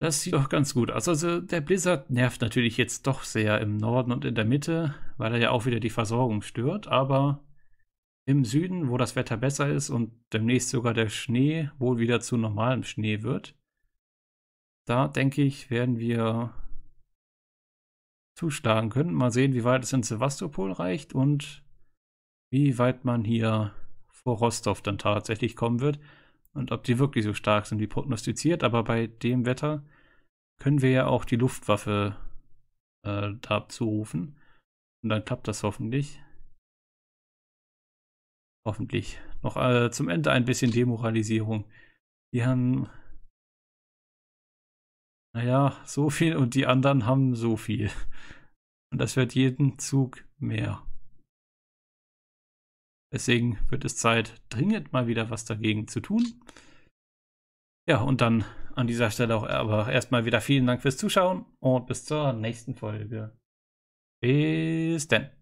Das sieht doch ganz gut aus. Also der Blizzard nervt natürlich jetzt doch sehr im Norden und in der Mitte, weil er ja auch wieder die Versorgung stört. Aber im Süden, wo das Wetter besser ist und demnächst sogar der Schnee wohl wieder zu normalem Schnee wird, da denke ich, werden wir zuschlagen können. Mal sehen, wie weit es in Sevastopol reicht und wie weit man hier vor Rostov dann tatsächlich kommen wird und ob die wirklich so stark sind wie prognostiziert. Aber bei dem Wetter können wir ja auch die Luftwaffe äh, dazu rufen. Und dann klappt das hoffentlich. Hoffentlich. Noch äh, zum Ende ein bisschen Demoralisierung. Die haben. Naja, so viel und die anderen haben so viel. Und das wird jeden Zug mehr. Deswegen wird es Zeit, dringend mal wieder was dagegen zu tun. Ja, und dann an dieser Stelle auch aber erstmal wieder vielen Dank fürs Zuschauen und bis zur nächsten Folge. Bis dann.